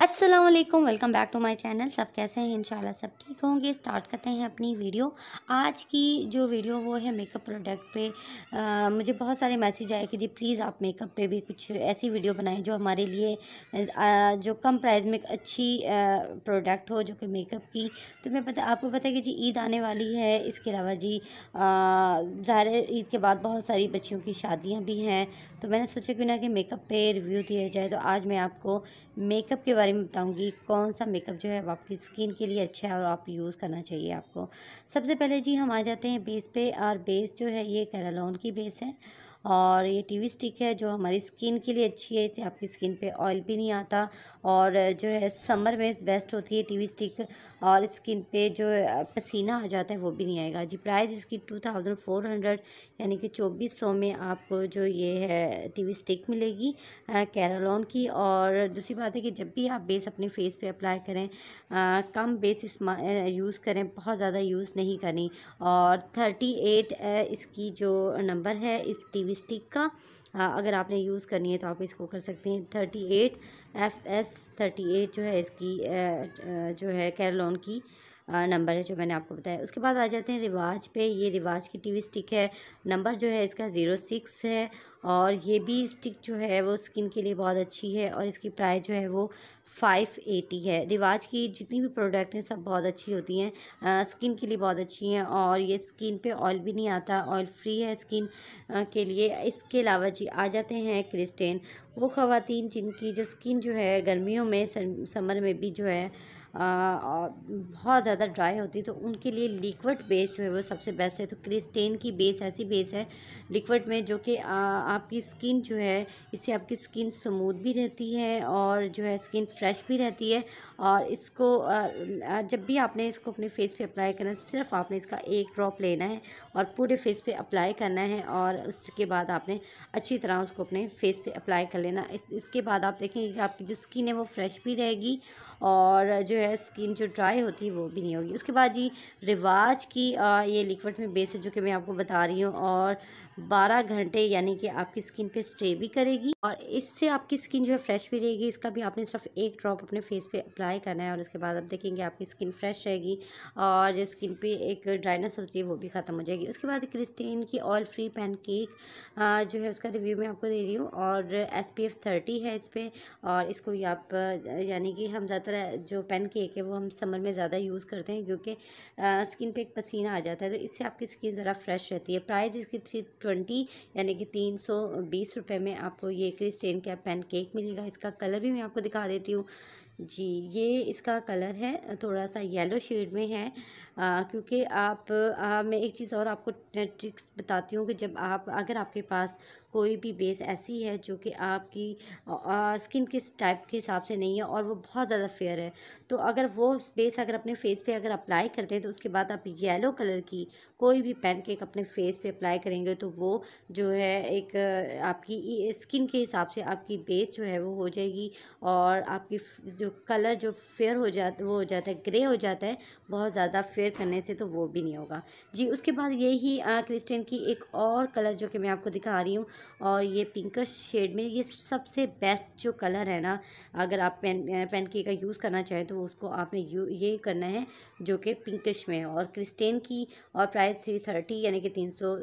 a असलम welcome back to my channel सब कैसे हैं इंशाल्लाह सब ठीक होंगे स्टार्ट करते हैं अपनी वीडियो आज की जो वीडियो वो है मेकअप प्रोडक्ट पे आ, मुझे बहुत सारे मैसेज आए कि जी प्लीज़ आप मेकअप पे भी कुछ ऐसी वीडियो बनाएं जो हमारे लिए आ, जो कम प्राइस में अच्छी प्रोडक्ट हो जो कि मेकअप की तो मैं पता आपको पता है कि जी ईद आने वाली है इसके अलावा जी ज़ाहिर ईद के बाद बहुत सारी बच्चियों की शादियाँ भी हैं तो मैंने सोचा क्यों ना कि मेकअप पर रिव्यू दिया जाए तो आज मैं आपको मेकअप के बारे में बताऊंगी कौन सा मेकअप जो है आपकी स्किन के लिए अच्छा है और आप यूज़ करना चाहिए आपको सबसे पहले जी हम आ जाते हैं बेस पे और बेस जो है ये कैरालोन की बेस है और ये टी वी स्टिक है जो हमारी स्किन के लिए अच्छी है इससे आपकी स्किन पे ऑयल भी नहीं आता और जो है समर में बेस्ट होती है टी वी स्टिक और स्किन पे जो पसीना आ जाता है वो भी नहीं आएगा जी प्राइस इसकी टू थाउजेंड फोर हंड्रेड यानी कि चौबीस सौ में आपको जो ये है टी वी स्टिक मिलेगी कैरालोन की और दूसरी बात है कि जब भी आप बेस अपने फेस पर अप्लाई करें आ, कम बेस यूज़ करें बहुत ज़्यादा यूज़ नहीं करनी और थर्टी एट इसकी जो नंबर है इस टी स्टिक का अगर आपने यूज़ करनी है तो आप इसको कर सकते हैं thirty eight F S thirty eight जो है इसकी जो है कैरलोन की नंबर है जो मैंने आपको बताया उसके बाद आ जाते हैं रिवाज पे ये रिवाज की टीवी स्टिक है नंबर जो है इसका ज़ीरो सिक्स है और ये भी स्टिक जो है वो स्किन के लिए बहुत अच्छी है और इसकी प्राइस जो है वो फाइव एटी है रिवाज की जितनी भी प्रोडक्ट हैं सब बहुत अच्छी होती हैं स्किन के लिए बहुत अच्छी हैं और ये स्किन पे ऑयल भी नहीं आता ऑयल फ्री है स्किन आ, के लिए इसके अलावा जी आ जाते हैं क्रिस्टेन वो ख़वान जिनकी जो स्किन जो है गर्मियों में समर में भी जो है बहुत ज़्यादा ड्राई होती है तो उनके लिए लिक्विड बेस जो है वो सबसे बेस्ट है तो क्रिस्टेन की बेस ऐसी बेस है लिक्विड में जो कि आपकी स्किन जो है इससे आपकी स्किन स्मूथ भी रहती है और जो है स्किन फ्रेश भी रहती है और इसको जब भी आपने इसको अपने फेस पे अप्लाई करना सिर्फ आपने इसका एक ड्रॉप लेना है और पूरे फेस पर अप्लाई करना है और उसके बाद आपने अच्छी तरह उसको अपने फेस पर अप्लाई कर लेना इस, इसके बाद आप देखेंगे कि आपकी जो स्किन है वो फ्रेश भी रहेगी और जो है स्किन जो ड्राई होती है वो भी नहीं होगी उसके बाद जी रिवाज की आ, ये लिक्विड में बेस है जो कि मैं आपको बता रही हूँ और 12 घंटे यानी कि आपकी स्किन पे स्टे भी करेगी और इससे आपकी स्किन जो है फ्रेश भी रहेगी इसका भी आपने सिर्फ एक ड्रॉप अपने फेस पे अप्लाई करना है और उसके बाद आप देखेंगे आपकी स्किन फ्रेश रहेगी और जो स्किन पे एक ड्राइनेस होती है वो भी ख़त्म हो जाएगी उसके बाद क्रिस्टीन की ऑयल फ्री पैन केक जो है उसका रिव्यू मैं आपको दे रही हूँ और एस पी है इस पर और इसको आप यानी कि हम ज़्यादातर जो पेन की एक है वो हम समर में ज़्यादा यूज़ करते हैं क्योंकि स्किन पे एक पसीना आ जाता है तो इससे आपकी स्किन ज़रा फ्रेश रहती है प्राइस इसकी थ्री ट्वेंटी यानी कि तीन सौ बीस रुपये में आपको ये क्रिस्टेन कैप पेन केक मिलेगा इसका कलर भी मैं आपको दिखा देती हूँ जी ये इसका कलर है थोड़ा सा येलो शेड में है आ, क्योंकि आप आ, मैं एक चीज़ और आपको ट्रिक्स बताती हूँ कि जब आप अगर आपके पास कोई भी बेस ऐसी है जो कि आपकी आ, स्किन किस टाइप के हिसाब से नहीं है और वो बहुत ज़्यादा फेयर है तो अगर वो बेस अगर अपने फेस पे अगर अप्लाई करते हैं तो उसके बाद आप येलो कलर की कोई भी पेन केक अपने फेस पर अप्लाई करेंगे तो वो जो है एक आपकी स्किन के हिसाब से आपकी बेस जो है वो हो जाएगी और आपकी जो कलर जो फेयर हो जाता वो हो जाता है ग्रे हो जाता है बहुत ज़्यादा फेयर करने से तो वो भी नहीं होगा जी उसके बाद यही क्रिस्टन की एक और कलर जो कि मैं आपको दिखा रही हूँ और ये पिंकश शेड में ये सबसे बेस्ट जो कलर है ना अगर आप पेन पेन की का यूज़ करना चाहें तो उसको आपने यू ये करना है जो कि पिंकश में है और क्रिस्टेन की और प्राइस थ्री थर्टी यानी कि तीन सौ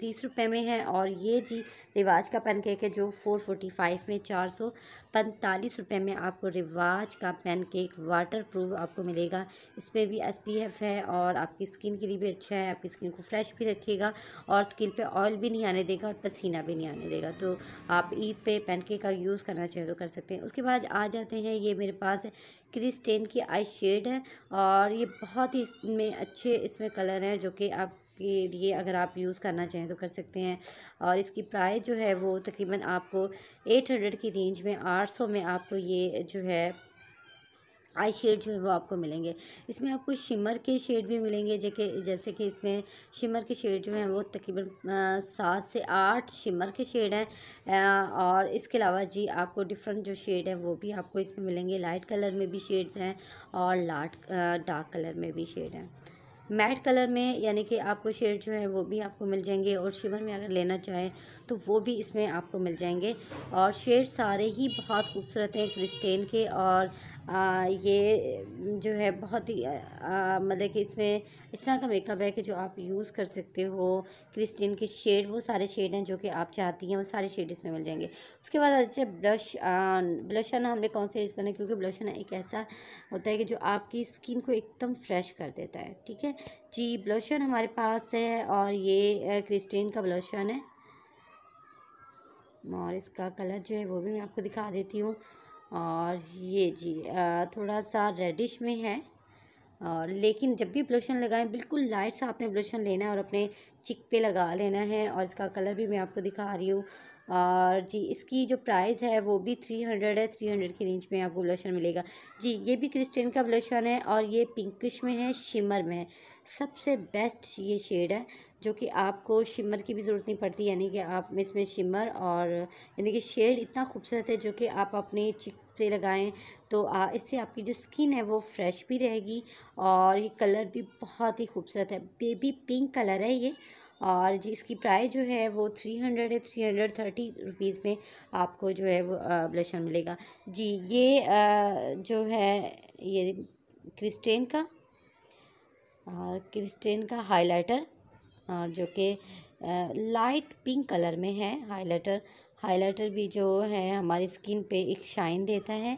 तीस रुपये में है और ये जी रिवाज का पेन केक है जो फ़ोर फोर्टी फाइव में चार सौ पैंतालीस रुपये में आपको रिवाज का पैनकेक वाटरप्रूफ आपको मिलेगा इस पर भी एसपीएफ है और आपकी स्किन के लिए भी अच्छा है आपकी स्किन को फ्रेश भी रखेगा और स्किन पे ऑयल भी नहीं आने देगा और पसीना भी नहीं आने देगा तो आप ईद पे पैनकेक का यूज़ करना चाहे तो कर सकते हैं उसके बाद आ जाते हैं ये मेरे पास क्रिस्टेन की आई शेड है और ये बहुत ही इसमें अच्छे इसमें कलर हैं जो कि आप के लिए अगर आप यूज़ करना चाहें तो कर सकते हैं और इसकी प्राइस जो है वो तकरीबन आपको एट हंड्रेड की रेंज में आठ सौ में आपको ये जो है आई शेड जो है वो आपको मिलेंगे इसमें आपको शिमर के शेड भी मिलेंगे जैसे जैसे कि इसमें शिमर के शेड जो हैं वो तकरीबन सात से आठ शिमर के शेड हैं और इसके अलावा जी आपको डिफरेंट जो शेड है वो भी आपको इसमें मिलेंगे लाइट कलर में भी शेड्स हैं और लाट डार्क कलर में भी शेड हैं मैट कलर में यानी कि आपको शेड जो है वो भी आपको मिल जाएंगे और शिवर में अगर लेना चाहें तो वो भी इसमें आपको मिल जाएंगे और शेड सारे ही बहुत खूबसूरत हैं क्रिस्टेन के और ये जो है बहुत ही मतलब कि इसमें इस तरह का मेकअप है कि जो आप यूज़ कर सकते हो क्रिस्टिन के शेड वो सारे शेड हैं जो कि आप चाहती हैं वो सारे शेड इसमें मिल जाएंगे उसके बाद अच्छे ब्लश ब्लशन हमने कौन सा यूज़ करना है क्योंकि ब्लशन एक ऐसा होता है कि जो आपकी स्किन को एकदम फ्रेश कर देता है ठीक है जी ब्लशन हमारे पास है और ये क्रिस्टिन का ब्लशन है और इसका कलर जो है वो भी मैं आपको दिखा देती हूँ और ये जी थोड़ा सा रेडिश में है और लेकिन जब भी ब्लोशन लगाएं बिल्कुल लाइट सा आपने ब्लोशन लेना है और अपने चिक पे लगा लेना है और इसका कलर भी मैं आपको दिखा रही हूँ और जी इसकी जो प्राइस है वो भी थ्री हंड्रेड है थ्री हंड्रेड की रेंज में आपको ब्लशन मिलेगा जी ये भी क्रिस्टन का ब्लशन है और ये पिंकिश में है शिमर में है सबसे बेस्ट ये शेड है जो कि आपको शिमर की भी ज़रूरत नहीं पड़ती यानी कि आप इसमें शिमर और यानी कि शेड इतना खूबसूरत है जो कि आप अपने चिक्स पे लगाएं तो आ, इससे आपकी जो स्किन है वो फ्रेश भी रहेगी और ये कलर भी बहुत ही खूबसूरत है बेबी पिंक कलर है ये और जी इसकी प्राइस जो है वो थ्री हंड्रेड है थ्री हंड्रेड थर्टी रुपीज़ में आपको जो है वो ब्लशर मिलेगा जी ये आ, जो है ये क्रिस्टेन का और क्रिस्टेन का हाइलाइटर और जो कि लाइट पिंक कलर में है हाइलाइटर हाइलाइटर भी जो है हमारी स्किन पे एक शाइन देता है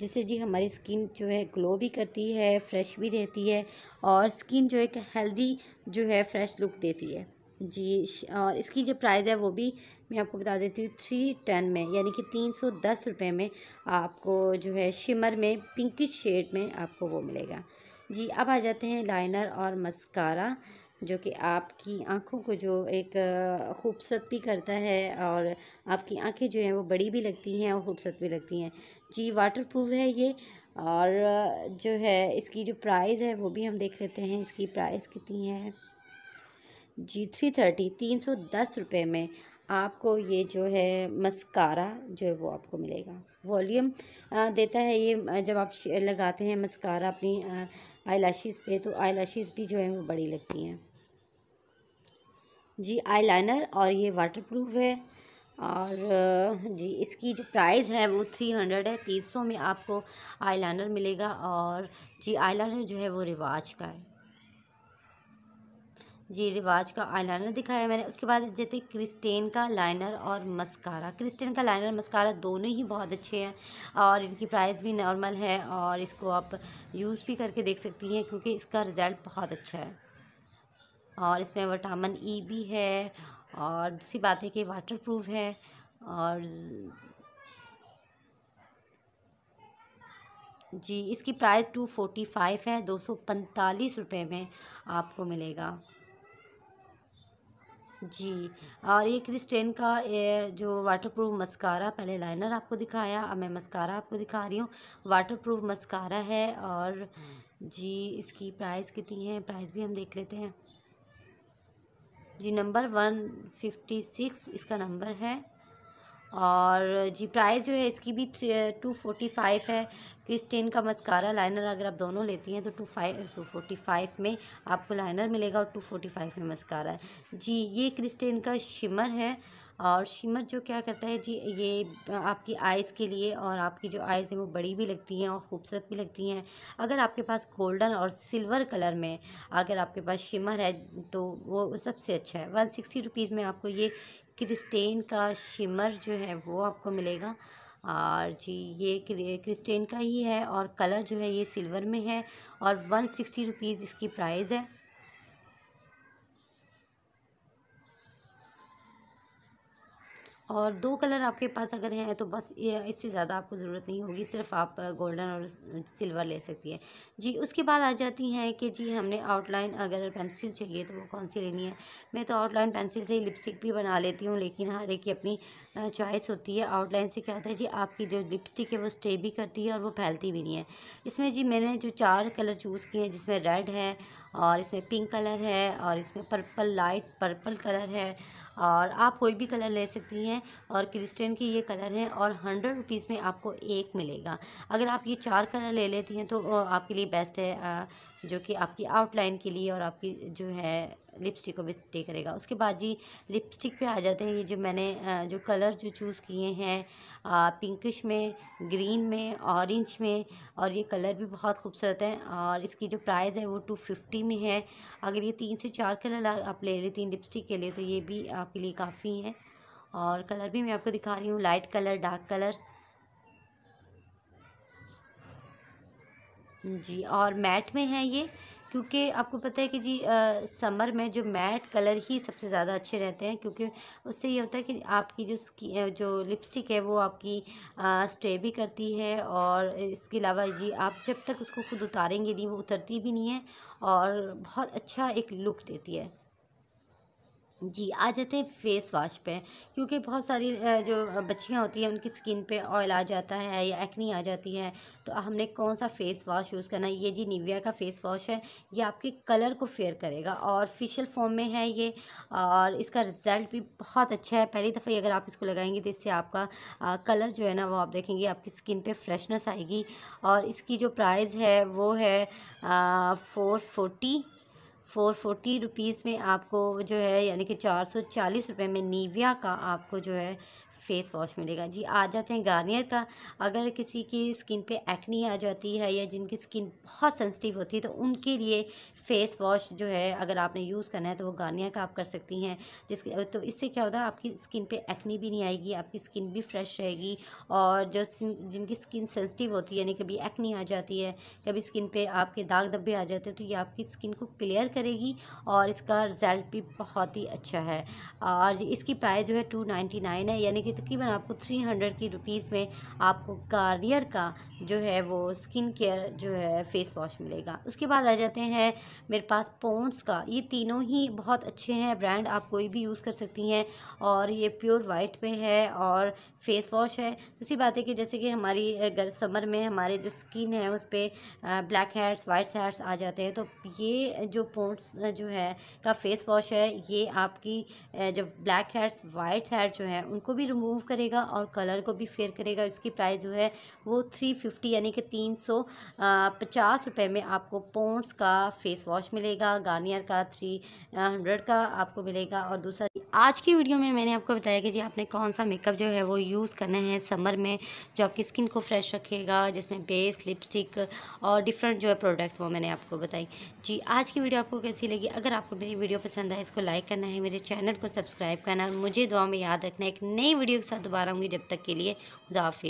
जिससे जी हमारी स्किन जो है ग्लो भी करती है फ्रेश भी रहती है और स्किन जो एक हेल्दी जो है फ्रेश लुक देती है जी और इसकी जो प्राइस है वो भी मैं आपको बता देती हूँ थ्री टेन में यानी कि तीन सौ दस रुपये में आपको जो है शिमर में पिंकिश शेड में आपको वो मिलेगा जी अब आ जाते हैं लाइनर और मस्कारा जो कि आपकी आँखों को जो एक खूबसूरत भी करता है और आपकी आँखें जो हैं वो बड़ी भी लगती हैं और खूबसूरत भी लगती हैं जी वाटर प्रूफ है ये और जो है इसकी जो प्राइस है वो भी हम देख लेते हैं इसकी प्राइस कितनी है जी थ्री थर्टी तीन सौ दस रुपये में आपको ये जो है मस्कारा जो है वो आपको मिलेगा वॉल्यूम देता है ये जब आप लगाते हैं मस्कारा अपनी आई पे तो आई भी जो है वो बड़ी लगती हैं जी आईलाइनर और ये वाटरप्रूफ है और जी इसकी जो प्राइस है वो थ्री हंड्रेड है तीन सौ में आपको आईलाइनर मिलेगा और जी आईलाइनर जो है वो रिवाज का है जी रिवाज का आईलाइनर दिखाया मैंने उसके बाद जैसे क्रिस्टेन का लाइनर और मस्कारा क्रिस्टेन का लाइनर मस्कारा दोनों ही बहुत अच्छे हैं और इनकी प्राइस भी नॉर्मल है और इसको आप यूज़ भी करके देख सकती हैं क्योंकि इसका रिज़ल्ट बहुत अच्छा है और इसमें विटामिन ई e भी है और दूसरी बात है कि वाटर प्रूफ है और जी इसकी प्राइस टू फोटी फाइव है दो सौ पैंतालीस रुपये में आपको मिलेगा जी और ये क्रिस्टेन का ये जो वाटरप्रूफ मस्कारा पहले लाइनर आपको दिखाया अब मैं मस्कारा आपको दिखा रही हूँ वाटरप्रूफ मस्कारा है और जी इसकी प्राइस कितनी है प्राइस भी हम देख लेते हैं जी नंबर वन फिफ्टी सिक्स इसका नंबर है और जी प्राइस जो है इसकी भी थ्री टू फोर्टी फाइव है किस टेन का मस्कारा लाइनर अगर आप दोनों लेती हैं तो two five two forty five में आपको लाइनर मिलेगा और टू फोर्टी फाइव में मस्कारा है जी ये क्रिस्टेन का शिमर है और शिमर जो क्या करता है जी ये आपकी आइज़ के लिए और आपकी जो आइज़ हैं वो बड़ी भी लगती हैं और ख़ूबसूरत भी लगती हैं अगर आपके पास गोल्डन और सिल्वर कलर में अगर आपके पास शिमर है तो वो सबसे अच्छा है वन सिक्सटी रुपीज़ में आपको ये क्रिस्टेन का शिमर जो है वो आपको मिलेगा और जी ये क्रिस्टेन का ही है और कलर जो है ये सिल्वर में है और वन सिक्सटी रुपीज़ इसकी प्राइस है और दो कलर आपके पास अगर हैं तो बस इससे ज़्यादा आपको ज़रूरत नहीं होगी सिर्फ आप गोल्डन और सिल्वर ले सकती हैं जी उसके बाद आ जाती हैं कि जी हमने आउटलाइन अगर पेंसिल चाहिए तो वो कौन सी लेनी है मैं तो आउटलाइन पेंसिल से ही लिपस्टिक भी बना लेती हूँ लेकिन हर एक की अपनी चॉइस होती है आउटलाइन से क्या होता है जी आपकी जो लिपस्टिक है वो स्टे भी करती है और वो फैलती भी नहीं है इसमें जी मैंने जो चार कलर चूज़ किए हैं जिसमें रेड है और इसमें पिंक कलर है और इसमें पर्पल लाइट पर्पल कलर है और आप कोई भी कलर ले सकती हैं और क्रिस्टन की ये कलर है और हंड्रेड रुपीज़ में आपको एक मिलेगा अगर आप ये चार कलर ले लेती हैं तो आपके लिए बेस्ट है जो कि आपकी आउटलाइन के लिए और आपकी जो है लिपस्टिक को भी स्टे करेगा उसके बाद जी लिपस्टिक पे आ जाते हैं ये जो मैंने जो कलर जो चूज़ किए हैं पिंकिश में ग्रीन में ऑरेंज में और ये कलर भी बहुत खूबसूरत है और इसकी जो प्राइस है वो टू फिफ्टी में है अगर ये तीन से चार कलर आप ले लेती हैं लिपस्टिक के लिए तो ये भी आपके लिए काफ़ी है और कलर भी मैं आपको दिखा रही हूँ लाइट कलर डार्क कलर जी और मैट में है ये क्योंकि आपको पता है कि जी आ, समर में जो मैट कलर ही सबसे ज़्यादा अच्छे रहते हैं क्योंकि उससे ये होता है कि आपकी जो जो लिपस्टिक है वो आपकी आ, स्टे भी करती है और इसके अलावा जी आप जब तक उसको खुद उतारेंगे नहीं वो उतरती भी नहीं है और बहुत अच्छा एक लुक देती है जी आ जाते हैं फेस वॉश पे क्योंकि बहुत सारी जो बच्चियाँ होती हैं उनकी स्किन पे ऑयल आ जाता है या एक्नी आ जाती है तो हमने कौन सा फेस वॉश यूज़ करना है ये जी निविया का फेस वॉश है ये आपके कलर को फेयर करेगा और फेशियल फॉर्म में है ये और इसका रिज़ल्ट भी बहुत अच्छा है पहली दफ़ा अगर आप इसको लगाएंगे तो इससे आपका आ, कलर जो है ना वो आप देखेंगे आपकी स्किन पर फ्रेशनेस आएगी और इसकी जो प्राइज़ है वो है four forty four forty rupees में आपको जो है यानी कि चार सौ चालीस रुपये में नीविया का आपको जो है फेस वॉश मिलेगा जी आ जाते हैं गार्नियर का अगर किसी की स्किन पे एक्नी आ जाती है या जिनकी स्किन बहुत सेंसिटिव होती है तो उनके लिए फेस वॉश जो है अगर आपने यूज़ करना है तो वो गार्नियर का आप कर सकती हैं जिसके तो इससे क्या होता है आपकी स्किन पे एक्नी भी नहीं आएगी आपकी स्किन भी फ्रेश रहेगी और जो जिनकी स्किन सेंसिटिव होती है यानी कभी एक्नी आ जाती है कभी स्किन पर आपके दाग धब्बे आ जाते हैं तो ये आपकी स्किन को क्लियर करेगी और इसका रिज़ल्ट भी बहुत ही अच्छा है और इसकी प्राइस जो है टू नाइन्टी नाइन है यानी कि तकरीबन आपको थ्री हंड्रेड की रुपीज़ में आपको कारियर का जो है वो स्किन केयर जो है फेस वॉश मिलेगा उसके बाद आ जाते हैं मेरे पास पोन्स का ये तीनों ही बहुत अच्छे हैं ब्रांड आप कोई भी यूज़ कर सकती हैं और ये प्योर वाइट पे है और फेस वॉश है दूसरी बात है कि जैसे कि हमारी अगर समर में हमारे जो स्किन है उस पर ब्लैक हेड्स वाइट हेड्स आ जाते हैं तो ये जो पोन्ट्स जो है का फेस वॉश है ये आपकी जो ब्लैक हेड्स वाइट हेड जो है उनको भी रिमूव रिमूव करेगा और कलर को भी फेयर करेगा इसकी प्राइस जो है वो थ्री फिफ्टी यानी कि तीन सौ पचास रुपये में आपको पोन्ट्स का फेस वॉश मिलेगा गार्नियर का थ्री हंड्रेड का आपको मिलेगा और दूसरा आज की वीडियो में मैंने आपको बताया कि जी आपने कौन सा मेकअप जो है वो यूज़ करना है समर में जो आपकी स्किन को फ्रेश रखेगा जिसमें बेस लिपस्टिक और डिफरेंट जो है प्रोडक्ट वो मैंने आपको बताई जी आज की वीडियो आपको कैसी लगी अगर आपको मेरी वीडियो पसंद आए इसको लाइक करना है मेरे चैनल को सब्सक्राइब करना और मुझे दुआ में याद रखना एक नई वीडियो वीडियो के साथ दोबारा होंगी जब तक के लिए खुदाफि